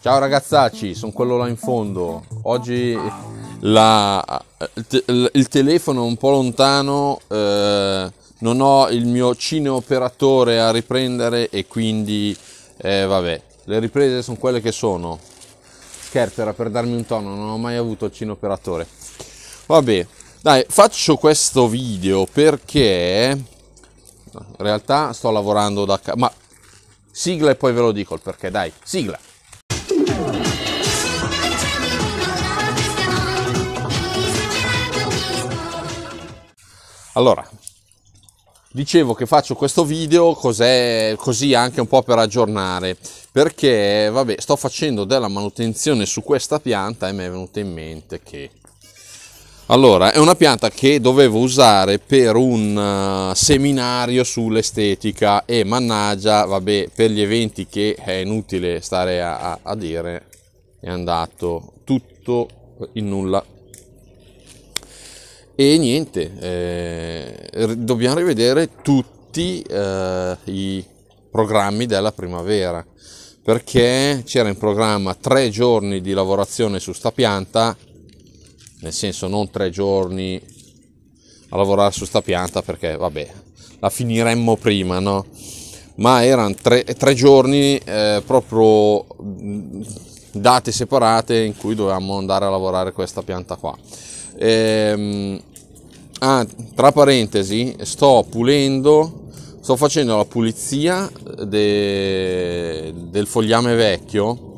Ciao ragazzacci, sono quello là in fondo. Oggi la, il telefono è un po' lontano, eh, non ho il mio cineoperatore a riprendere e quindi eh, vabbè, le riprese sono quelle che sono. Scherzo, era per darmi un tono, non ho mai avuto il cineoperatore. Vabbè, dai, faccio questo video perché in realtà sto lavorando da casa, ma sigla e poi ve lo dico il perché, dai, sigla. Allora, dicevo che faccio questo video così anche un po' per aggiornare, perché vabbè, sto facendo della manutenzione su questa pianta e mi è venuto in mente che allora, è una pianta che dovevo usare per un eh, seminario sull'estetica e mannaggia, vabbè, per gli eventi che è inutile stare a, a dire, è andato tutto in nulla. E niente, eh, dobbiamo rivedere tutti eh, i programmi della primavera, perché c'era in programma tre giorni di lavorazione su sta pianta nel senso non tre giorni a lavorare su sta pianta perché vabbè la finiremmo prima no ma erano tre, tre giorni eh, proprio date separate in cui dovevamo andare a lavorare questa pianta qua ehm, ah, tra parentesi sto pulendo sto facendo la pulizia de, del fogliame vecchio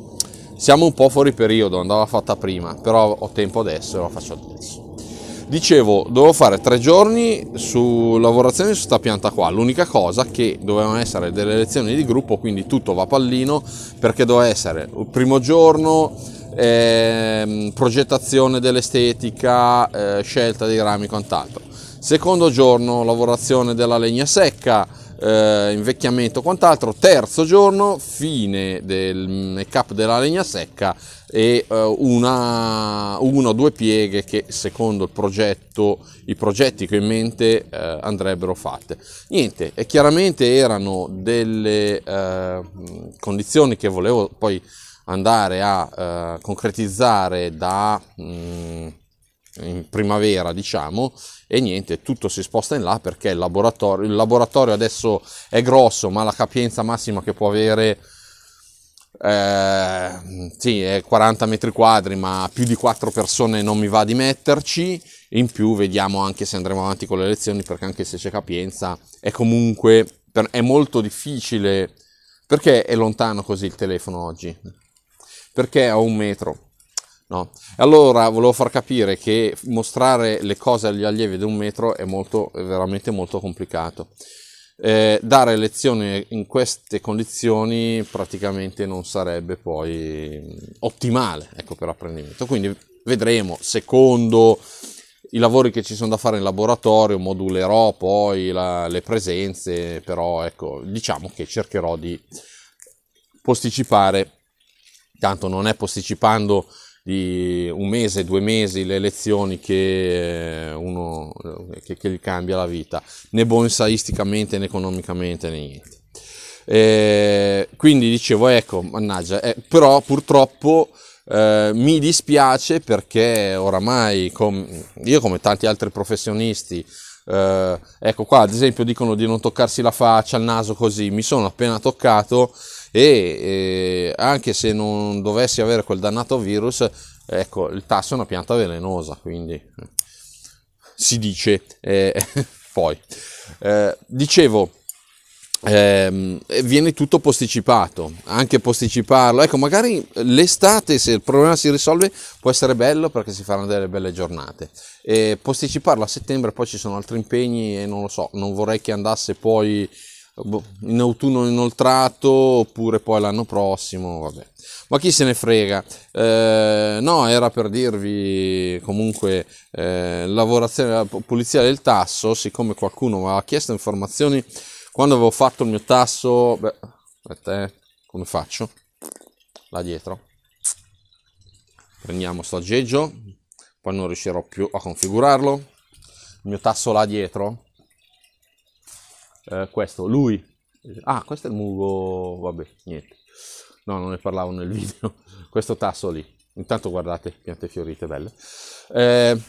siamo un po' fuori periodo, andava fatta prima, però ho tempo adesso e la faccio adesso. Dicevo, dovevo fare tre giorni su lavorazione su questa pianta qua. L'unica cosa che dovevano essere delle lezioni di gruppo, quindi tutto va pallino, perché doveva essere il primo giorno eh, progettazione dell'estetica, eh, scelta dei rami e quant'altro. Secondo giorno lavorazione della legna secca, eh, invecchiamento o quant'altro. Terzo giorno, fine del make mm, up della legna secca e eh, una, uno o due pieghe che secondo il progetto, i progetti che ho in mente eh, andrebbero fatte. Niente, e chiaramente erano delle eh, condizioni che volevo poi andare a eh, concretizzare da... Mh, mm, in primavera, diciamo, e niente, tutto si sposta in là perché il laboratorio, il laboratorio adesso è grosso, ma la capienza massima che può avere eh, sì, è 40 metri quadri, ma più di 4 persone non mi va di metterci. In più vediamo anche se andremo avanti con le lezioni, perché anche se c'è capienza, è comunque per, è molto difficile. Perché è lontano così il telefono oggi? Perché ho un metro. No? Allora volevo far capire che mostrare le cose agli allievi di un metro è, molto, è veramente molto complicato. Eh, dare lezioni in queste condizioni praticamente non sarebbe poi mm, ottimale ecco, per apprendimento. Quindi vedremo, secondo i lavori che ci sono da fare in laboratorio, modulerò poi la, le presenze, però ecco, diciamo che cercherò di posticipare, tanto non è posticipando di un mese, due mesi le lezioni che, eh, uno, che, che gli cambia la vita, né bonsaisticamente né economicamente né niente. Eh, quindi dicevo, ecco, mannaggia, eh, però purtroppo eh, mi dispiace perché oramai com- io come tanti altri professionisti, eh, ecco qua ad esempio dicono di non toccarsi la faccia, il naso così, mi sono appena toccato e eh, anche se non dovessi avere quel dannato virus, ecco, il tasso è una pianta velenosa, quindi eh, si dice. Eh, poi, eh, dicevo, eh, viene tutto posticipato, anche posticiparlo. Ecco, magari l'estate, se il problema si risolve, può essere bello perché si faranno delle belle giornate. E posticiparlo a settembre, poi ci sono altri impegni e non lo so, non vorrei che andasse poi Boh, in autunno inoltrato oppure poi l'anno prossimo, vabbè. Ma chi se ne frega? Eh, no, era per dirvi comunque eh, lavorazione la pulizia del tasso, siccome qualcuno mi aveva chiesto informazioni quando avevo fatto il mio tasso, beh, aspetta, eh, come faccio? Là dietro. Prendiamo sto aggeggio, poi non riuscirò più a configurarlo. Il mio tasso là dietro eh, questo, lui, ah questo è il Mugo, vabbè, niente, no non ne parlavo nel video, questo tasso lì, intanto guardate, piante fiorite belle, eh,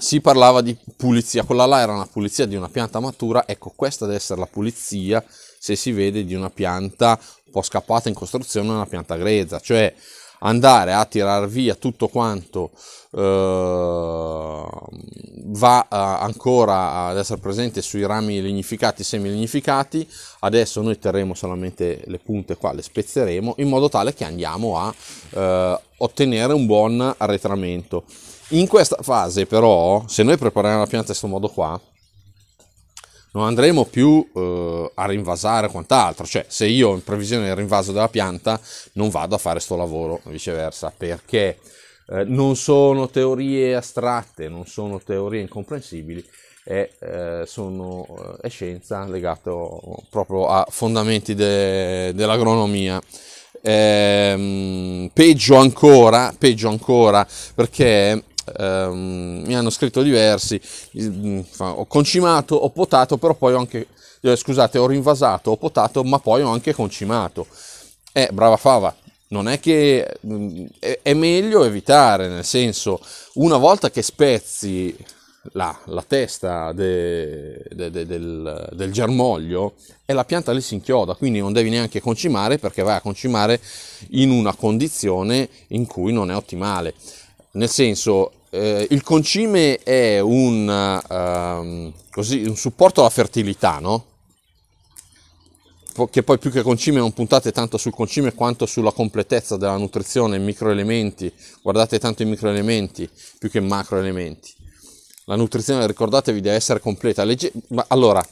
si parlava di pulizia, quella là era una pulizia di una pianta matura, ecco questa deve essere la pulizia se si vede di una pianta un po' scappata in costruzione, una pianta grezza, cioè andare a tirar via tutto quanto eh, va a, eh, ancora ad essere presente sui rami lignificati, semi lignificati, adesso noi terremo solamente le punte qua, le spezzeremo in modo tale che andiamo a eh, ottenere un buon arretramento. In questa fase però, se noi prepariamo la pianta in questo modo qua, non andremo più eh, a rinvasare quant'altro, cioè se io in previsione del rinvaso della pianta non vado a fare sto lavoro, viceversa, perché eh, non sono teorie astratte, non sono teorie incomprensibili, è, eh, sono, eh, è scienza legata proprio a fondamenti de, dell'agronomia. Ehm, peggio ancora, peggio ancora, perché ehm, mi hanno scritto diversi, mm, ho concimato, ho potato, però poi ho anche, eh, scusate, ho rinvasato, ho potato, ma poi ho anche concimato. Eh, brava fava, non è che mm, è meglio evitare, nel senso, una volta che spezzi la, la testa de, de, de, del, del, germoglio e la pianta lì si inchioda, quindi non devi neanche concimare perché vai a concimare in una condizione in cui non è ottimale. Nel senso, eh, il concime è un, um, così, un supporto alla fertilità, no? che poi più che concime non puntate tanto sul concime quanto sulla completezza della nutrizione, microelementi, guardate tanto i microelementi più che macroelementi. La nutrizione, ricordatevi, deve essere completa. Legge- ma allora,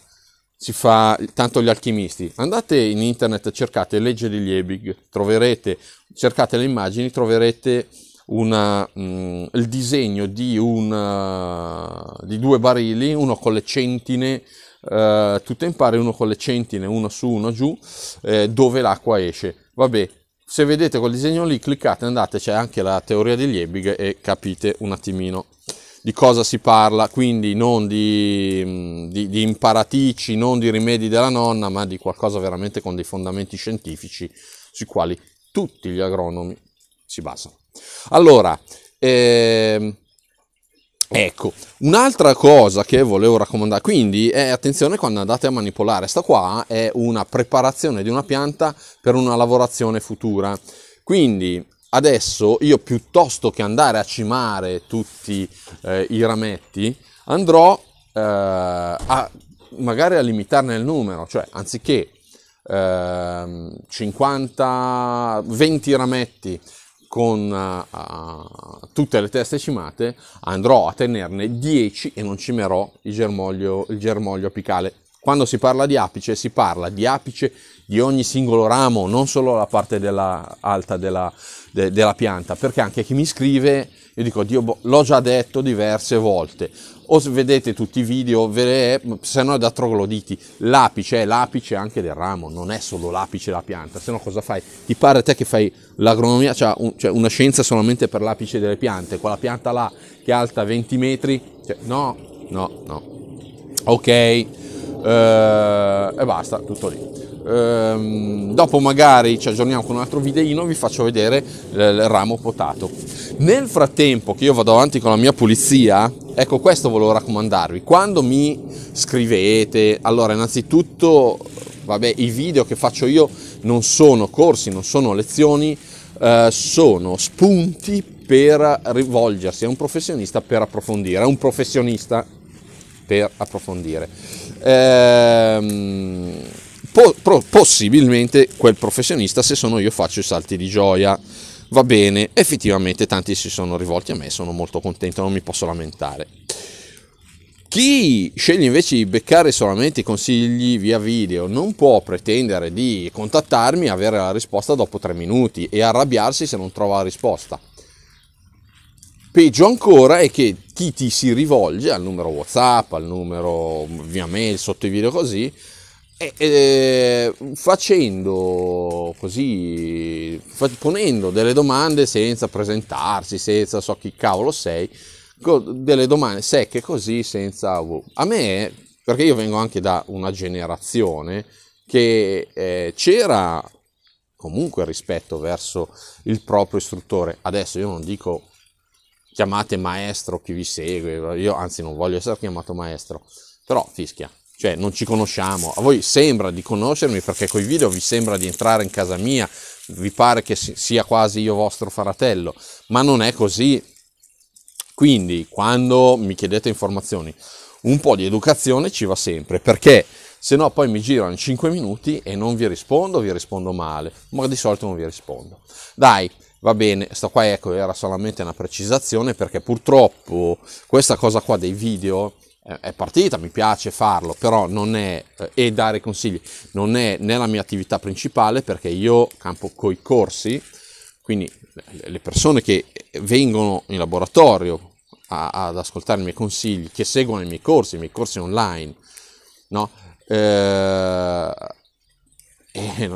si fa tanto gli alchimisti. Andate in internet, cercate legge di Liebig, troverete, cercate le immagini, troverete una, mh, mm, il disegno di, una, eh, di, due barili, uno con le centine eh, tutte in pari, uno con le centine, uno su, uno giù, eh, dove l'acqua esce. Vabbè, se vedete quel disegno lì, cliccate, andate, c'è anche la teoria di Liebig e capite un attimino di cosa si parla, quindi non di, mm, di, di imparatici, non di rimedi della nonna, ma di qualcosa veramente con dei fondamenti scientifici sui quali tutti gli agronomi si basano. Allora, ehm, Ecco, un'altra cosa che volevo raccomandare, quindi è eh, attenzione quando andate a manipolare, sta qua è una preparazione di una pianta per una lavorazione futura. Quindi adesso io piuttosto che andare a cimare tutti eh, i rametti, andrò eh, a magari a limitarne il numero, cioè anziché eh, 50, 20 rametti con uh, tutte le teste cimate, andrò a tenerne 10 e non cimerò il germoglio, il germoglio apicale. Quando si parla di apice, si parla di apice di ogni singolo ramo, non solo la parte della, alta della, de, della pianta, perché anche chi mi scrive io dico, Dio, boh, l'ho già detto diverse volte. O vedete tutti i video, se no è da trogloditi. L'apice è eh, l'apice anche del ramo, non è solo l'apice della pianta, se no cosa fai? Ti pare a te che fai l'agronomia, cioè, un, cioè, una scienza solamente per l'apice delle piante, quella pianta là che è alta 20 metri? Cioè, no, no, no. Ok, eh, e basta, tutto lì ehm, dopo magari ci aggiorniamo con un altro videino, vi faccio vedere il ramo potato. Nel frattempo che io vado avanti con la mia pulizia, ecco questo volevo raccomandarvi, quando mi scrivete, allora innanzitutto, vabbè, i video che faccio io non sono corsi, non sono lezioni, eh, sono spunti per rivolgersi a un professionista per approfondire, a un professionista per approfondire. Ehm, po- pro- possibilmente quel professionista se sono io faccio i salti di gioia. Va bene, effettivamente tanti si sono rivolti a me, sono molto contento, non mi posso lamentare. Chi sceglie invece di beccare solamente i consigli via video non può pretendere di contattarmi e avere la risposta dopo tre minuti e arrabbiarsi se non trova la risposta. Peggio ancora è che chi ti si rivolge al numero WhatsApp, al numero via mail, sotto i video così, e, eh, e, eh, facendo così, ponendo delle domande senza presentarsi, senza so chi cavolo sei, delle domande secche così, senza... A me, perché io vengo anche da una generazione che eh, c'era comunque rispetto verso il proprio istruttore. Adesso io non dico chiamate maestro chi vi segue, io anzi non voglio essere chiamato maestro, però fischia, cioè non ci conosciamo, a voi sembra di conoscermi perché coi video vi sembra di entrare in casa mia, vi pare che sia quasi io vostro fratello, ma non è così. Quindi quando mi chiedete informazioni, un po' di educazione ci va sempre, perché se no poi mi girano 5 minuti e non vi rispondo, vi rispondo male, ma di solito non vi rispondo. Dai, va bene, sto qua ecco, era solamente una precisazione perché purtroppo questa cosa qua dei video è partita, mi piace farlo, però non è, eh, e dare consigli, non è nella mia attività principale perché io campo coi corsi, quindi le persone che vengono in laboratorio a, ad ascoltare i miei consigli, che seguono i miei corsi, i miei corsi online, no? eh,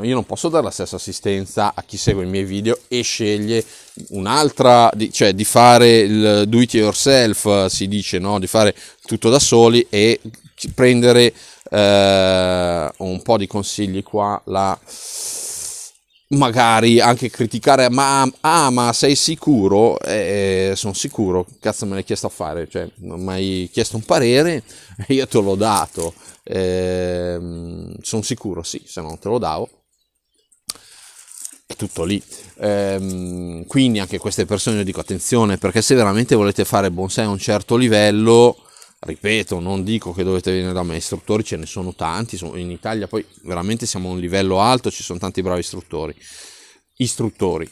io non posso dare la stessa assistenza a chi segue i miei video e sceglie un'altra, cioè di fare il do it yourself, si dice, no? di fare tutto da soli e prendere eh, un po' di consigli qua, là, magari anche criticare, ma, ah, ma sei sicuro? Eh, eh sono sicuro, cazzo me l'hai chiesto a fare, cioè, mi hai chiesto un parere e io te l'ho dato Ehm, sono sicuro, sì, se non te lo davo. È tutto lì. Ehm, quindi anche queste persone io dico attenzione perché se veramente volete fare bonsai a un certo livello, ripeto, non dico che dovete venire da me, istruttori ce ne sono tanti, in Italia poi veramente siamo a un livello alto, ci sono tanti bravi istruttori. Istruttori,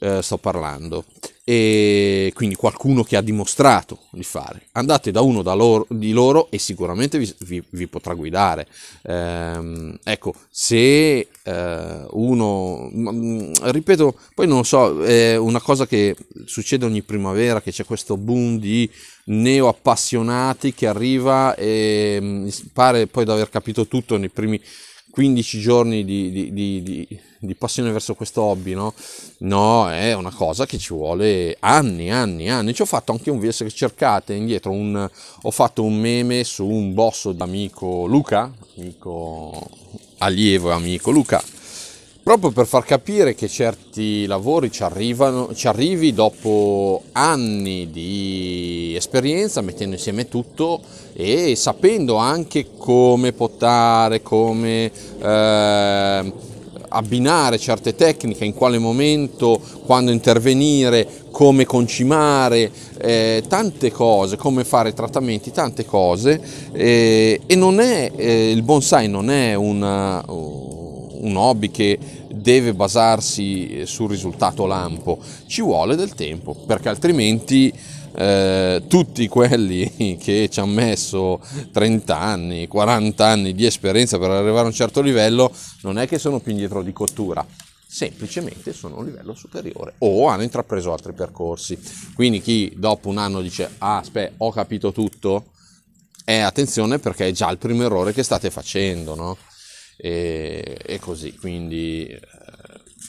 eh, sto parlando e quindi qualcuno che ha dimostrato di fare. Andate da uno da loro, di loro e sicuramente vi, vi, vi potrà guidare. Ehm, ecco, se eh, uno, mm, ripeto, poi non lo so, è una cosa che succede ogni primavera, che c'è questo boom di neo appassionati che arriva e mm, pare poi di aver capito tutto nei primi 15 giorni di, di, di, di passione verso questo hobby, no? No, è una cosa che ci vuole anni, anni, anni. Ci ho fatto anche un video, se cercate indietro, un, ho fatto un meme su un bosso d'amico Luca, amico allievo e amico Luca, proprio per far capire che certi lavori ci, arrivano, ci arrivi dopo anni di esperienza, mettendo insieme tutto e sapendo anche come potare, come eh, abbinare certe tecniche, in quale momento, quando intervenire, come concimare, eh, tante cose, come fare trattamenti, tante cose. Eh, e non è, eh, il bonsai non è una, un hobby che deve basarsi eh, sul risultato lampo, ci vuole del tempo, perché altrimenti eh, tutti quelli che ci hanno messo 30 anni, 40 anni di esperienza per arrivare a un certo livello, non è che sono più indietro di cottura, semplicemente sono a un livello superiore o hanno intrapreso altri percorsi. Quindi chi dopo un anno dice, ah, aspetta, ho capito tutto, eh, attenzione perché è già il primo errore che state facendo, no? e, e così. Quindi eh,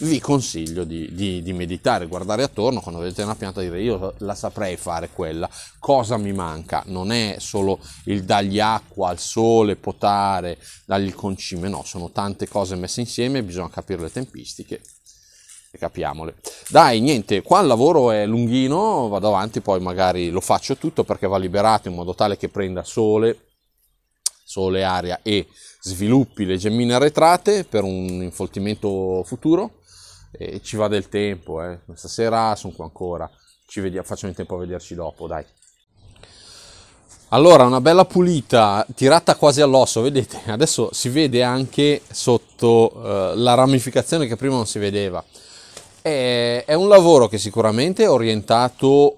vi consiglio di, di, di, meditare, guardare attorno, quando vedete una pianta dire io la saprei fare quella, cosa mi manca? Non è solo il dargli acqua al sole, potare, dargli il concime, no, sono tante cose messe insieme, bisogna capire le tempistiche capiamole. Dai, niente, qua il lavoro è lunghino, vado avanti, poi magari lo faccio tutto perché va liberato in modo tale che prenda sole, sole, aria e sviluppi le gemmine arretrate per un infoltimento futuro e ci va del tempo, eh. stasera sono qua ancora, ci vediamo, facciamo in tempo a vederci dopo, dai. Allora, una bella pulita, tirata quasi all'osso, vedete? Adesso si vede anche sotto eh, la ramificazione che prima non si vedeva. È, è un lavoro che sicuramente è orientato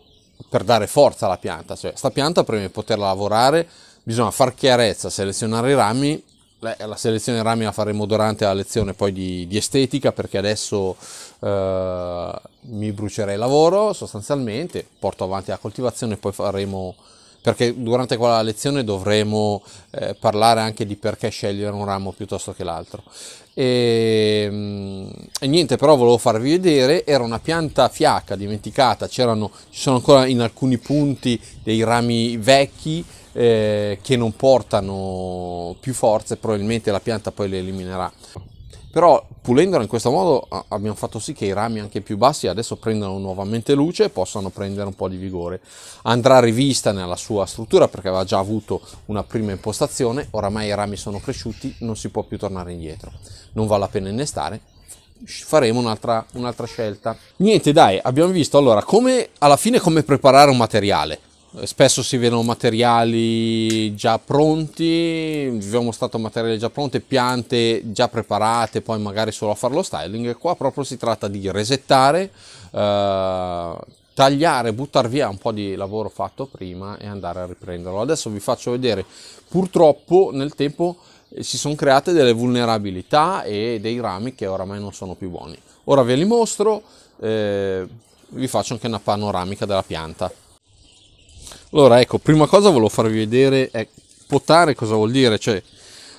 per dare forza alla pianta, cioè sta pianta per poterla lavorare bisogna far chiarezza, selezionare i rami, la selezione dei rami la faremo durante la lezione poi di, di estetica perché adesso eh, mi brucerei il lavoro sostanzialmente, porto avanti la coltivazione e poi faremo perché durante quella lezione dovremo eh, parlare anche di perché scegliere un ramo piuttosto che l'altro. E, ehm, e, niente, però volevo farvi vedere, era una pianta fiaca, dimenticata, ci sono ancora in alcuni punti dei rami vecchi eh, che non portano più forze, probabilmente la pianta poi le eliminerà. Però pulendola in questo modo abbiamo fatto sì che i rami anche più bassi adesso prendano nuovamente luce e possano prendere un po' di vigore. Andrà rivista nella sua struttura perché aveva già avuto una prima impostazione, oramai i rami sono cresciuti, non si può più tornare indietro. Non vale la pena innestare, faremo un'altra, un'altra scelta. Niente dai, abbiamo visto allora come alla fine come preparare un materiale spesso si vedono materiali già pronti, vi ho mostrato materiali già pronti, piante già preparate, poi magari solo a fare lo styling, qua proprio si tratta di resettare, eh, tagliare, buttare via un po' di lavoro fatto prima e andare a riprenderlo. Adesso vi faccio vedere, purtroppo nel tempo eh, si sono create delle vulnerabilità e dei rami che oramai non sono più buoni. Ora ve li mostro, eh, vi faccio anche una panoramica della pianta. Allora, ecco, prima cosa volevo farvi vedere è potare cosa vuol dire, cioè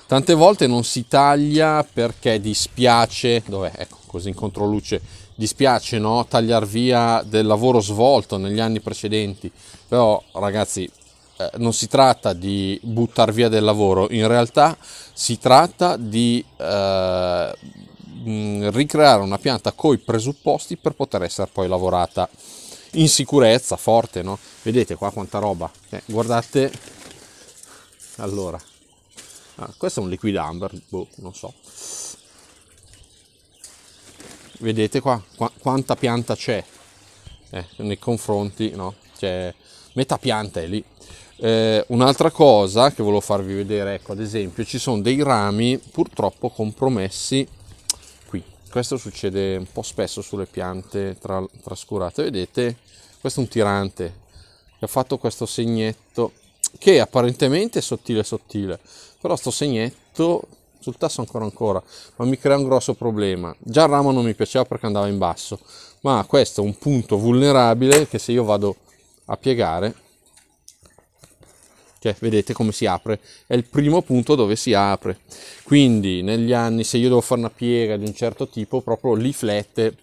tante volte non si taglia perché dispiace, dov'è? Ecco, così in controluce, dispiace, no? Tagliar via del lavoro svolto negli anni precedenti. Però, ragazzi, eh, non si tratta di buttare via del lavoro, in realtà si tratta di eh, mm, ricreare una pianta coi presupposti per poter essere poi lavorata in sicurezza, forte, no? Vedete qua quanta roba. Eh, guardate. Allora. Ah, questo è un liquid amber, boh, non so. Vedete qua, qua quanta pianta c'è eh, nei confronti, no? c'è metà pianta è lì. Eh, un'altra cosa che volevo farvi vedere, ecco, ad esempio, ci sono dei rami purtroppo compromessi questo succede un po' spesso sulle piante tra, trascurate. Vedete, questo è un tirante che ha fatto questo segnetto che apparentemente è sottile sottile, però sto segnetto sul tasso ancora ancora, ma mi crea un grosso problema. Già il ramo non mi piaceva perché andava in basso, ma questo è un punto vulnerabile che se io vado a piegare cioè, vedete come si apre? È il primo punto dove si apre. Quindi, negli anni, se io devo fare una piega di un certo tipo, proprio lì flette,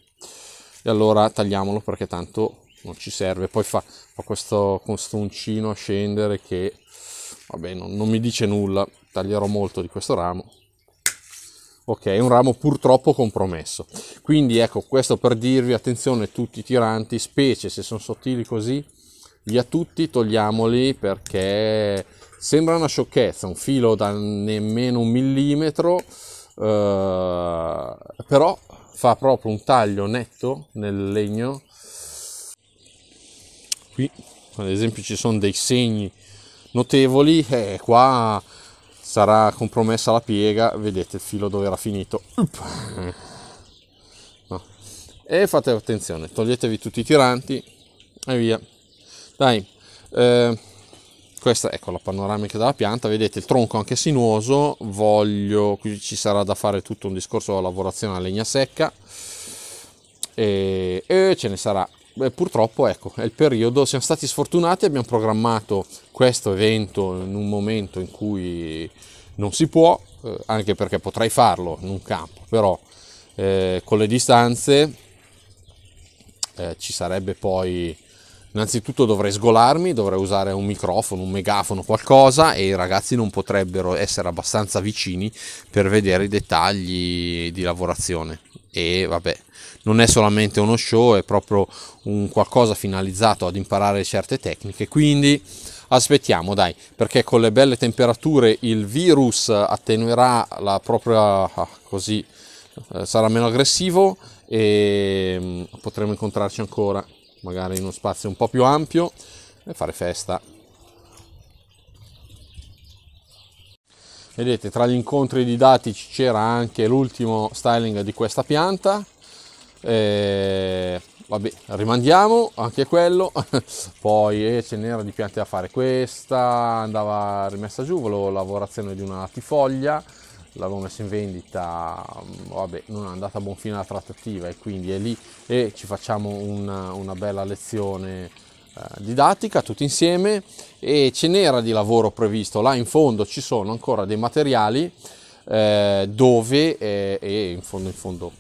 e allora tagliamolo perché tanto non ci serve. Poi fa, fa questo, costoncino a scendere che, vabbè, non, non mi dice nulla. Taglierò molto di questo ramo. Ok, è un ramo purtroppo compromesso. Quindi ecco, questo per dirvi, attenzione tutti i tiranti, specie se sono sottili così, gli a tutti togliamoli perché sembra una sciocchezza, un filo da nemmeno un millimetro, eh, però fa proprio un taglio netto nel legno. Qui ad esempio ci sono dei segni notevoli e qua sarà compromessa la piega, vedete il filo dove era finito. No. E fate attenzione, toglietevi tutti i tiranti e via. Dai, eh, questa ecco la panoramica della pianta, vedete il tronco anche sinuoso, voglio, qui ci sarà da fare tutto un discorso di lavorazione a legna secca e, e ce ne sarà. Beh, purtroppo ecco, è il periodo, siamo stati sfortunati, abbiamo programmato questo evento in un momento in cui non si può, eh, anche perché potrei farlo in un campo, però eh, con le distanze eh, ci sarebbe poi Innanzitutto dovrei sgolarmi, dovrei usare un microfono, un megafono, qualcosa e i ragazzi non potrebbero essere abbastanza vicini per vedere i dettagli di lavorazione. E vabbè, non è solamente uno show, è proprio un qualcosa finalizzato ad imparare certe tecniche, quindi aspettiamo dai, perché con le belle temperature il virus attenuerà la propria ah, così eh, sarà meno aggressivo e mm, potremo incontrarci ancora magari in uno spazio un po' più ampio e fare festa. Vedete, tra gli incontri didattici c'era anche l'ultimo styling di questa pianta. E vabbè, rimandiamo anche quello. Poi eh, ce n'era di piante da fare questa, andava rimessa giù, volevo lavorazione di una latifoglia l'avevo messo in vendita, mm, vabbè, non è andata a buon fine la trattativa e quindi è lì e ci facciamo una, una bella lezione eh, didattica tutti insieme e ce n'era di lavoro previsto, là in fondo ci sono ancora dei materiali eh, dove, eh, e in fondo in fondo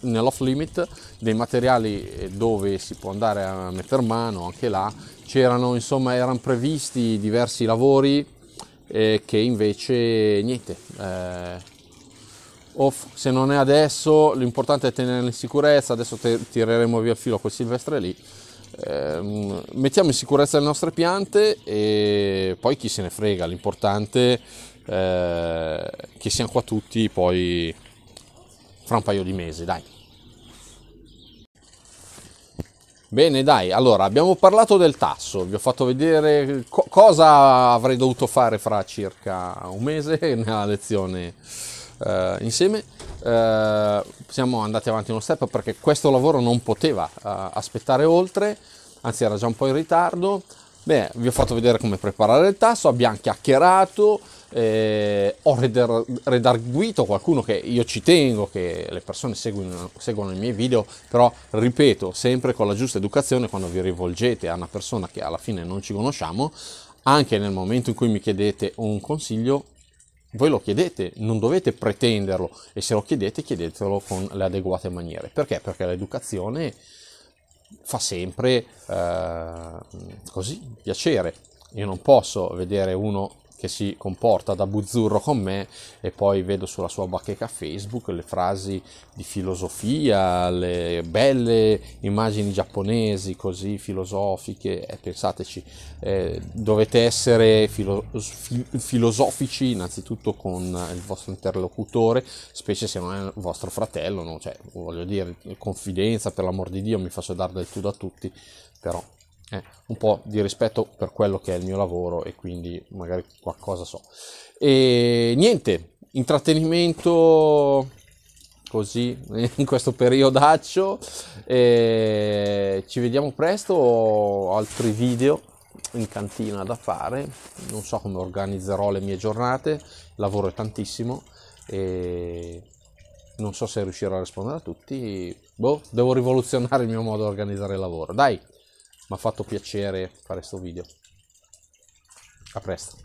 nell'off limit dei materiali eh, dove si può andare a mettere mano anche là c'erano insomma erano previsti diversi lavori e che invece niente. Eh, off, se non è adesso, l'importante è tenerla in sicurezza. Adesso te, tireremo via il filo a quel silvestre lì. Ehm, mettiamo in sicurezza le nostre piante e poi chi se ne frega. L'importante è eh, che siamo qua tutti poi fra un paio di mesi, dai. Bene, dai, allora abbiamo parlato del tasso, vi ho fatto vedere co cosa avrei dovuto fare fra circa un mese nella lezione eh, insieme. Eh, siamo andati avanti uno step perché questo lavoro non poteva eh, aspettare oltre, anzi era già un po' in ritardo. Beh, vi ho fatto vedere come preparare il tasso, abbiamo chiacchierato, eh, ho redarguito qualcuno che io ci tengo, che le persone seguono, seguono i miei video, però ripeto, sempre con la giusta educazione, quando vi rivolgete a una persona che alla fine non ci conosciamo, anche nel momento in cui mi chiedete un consiglio, voi lo chiedete, non dovete pretenderlo e se lo chiedete chiedetelo con le adeguate maniere. Perché? Perché l'educazione fa sempre eh, così piacere. Io non posso vedere uno che si comporta da buzzurro con me e poi vedo sulla sua bacheca Facebook le frasi di filosofia, le belle immagini giapponesi così filosofiche, eh, pensateci, eh, dovete essere filo- fi- filosofici innanzitutto con il vostro interlocutore, specie se non è vostro fratello, no? cioè, voglio dire, confidenza, per l'amor di Dio, mi faccio dare del tu da tutti, però eh, un po' di rispetto per quello che è il mio lavoro e quindi magari qualcosa so. E niente, intrattenimento così in questo periodaccio. E ci vediamo presto, ho altri video in cantina da fare, non so come organizzerò le mie giornate, lavoro tantissimo e non so se riuscirò a rispondere a tutti. Boh, devo rivoluzionare il mio modo di organizzare il lavoro. Dai, mi ha fatto piacere fare questo video. A presto.